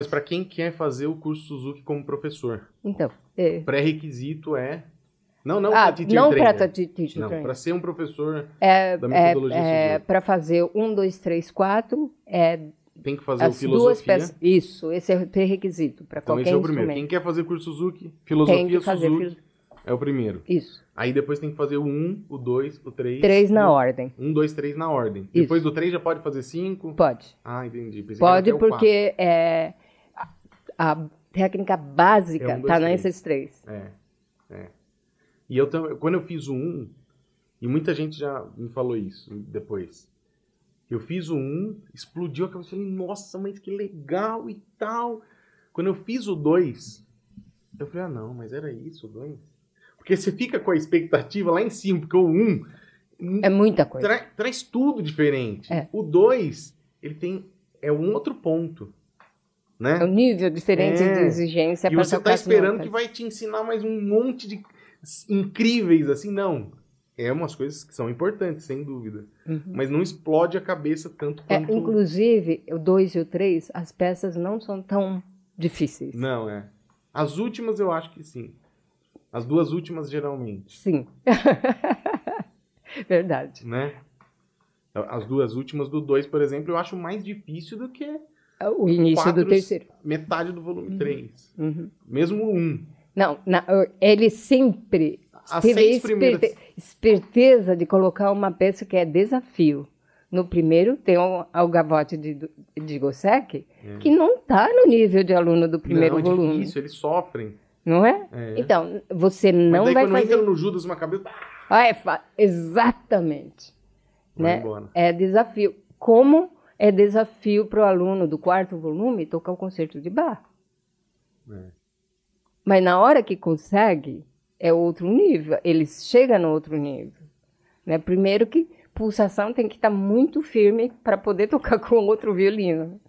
Mas para quem quer fazer o curso Suzuki como professor? Então, é... pré-requisito é não, não ah, para não para teacher Não, para ser um professor é, da metodologia é, é para fazer um, dois, três, quatro, é tem que fazer as o filosofia. Duas peças, isso, esse é o pré requisito para então, qualquer esse é o primeiro. Quem quer fazer curso Suzuki, filosofia Suzuki filo... é o primeiro. Isso. Aí depois tem que fazer o um o dois o três três na um, ordem. um dois três na ordem. Isso. Depois do três já pode fazer cinco Pode. Ah, entendi. Pensei pode porque é a técnica básica é um, dois, tá é três. três. É, é. E eu também, quando eu fiz o um, e muita gente já me falou isso depois. Eu fiz o um, explodiu a cabeça, falei, nossa, mas que legal e tal. Quando eu fiz o dois, eu falei, ah não, mas era isso o dois? Porque você fica com a expectativa lá em cima, porque o um é muita coisa. Tra traz tudo diferente. É. O dois ele tem é um outro ponto né? É um nível diferente é. de exigência. E você está esperando que vai te ensinar mais um monte de incríveis, assim, não. É umas coisas que são importantes, sem dúvida. Uhum. Mas não explode a cabeça tanto é, quanto... É, inclusive, o 2 e o 3, as peças não são tão difíceis. Não, é. As últimas eu acho que sim. As duas últimas, geralmente. Sim. Verdade. Né? As duas últimas do 2, por exemplo, eu acho mais difícil do que ah, o início quatro, do terceiro. Metade do volume 3. Uhum. Uhum. Mesmo o 1. Um. Não, ele sempre As teve seis esperte, primeiras... esperteza de colocar uma peça que é desafio. No primeiro tem o Algavote de, de Gossec, é. que não está no nível de aluno do primeiro não, é volume. Isso, eles sofrem. Não é? é? Então, você não Mas daí, vai quando fazer... entra no Judas Macabeu... Ah, é fa... Exatamente. Vai né? Embora. É desafio. Como é desafio para o aluno do quarto volume tocar o concerto de Bach. É. Mas na hora que consegue, é outro nível, ele chega no outro nível. Né? Primeiro que pulsação tem que estar tá muito firme para poder tocar com outro violino.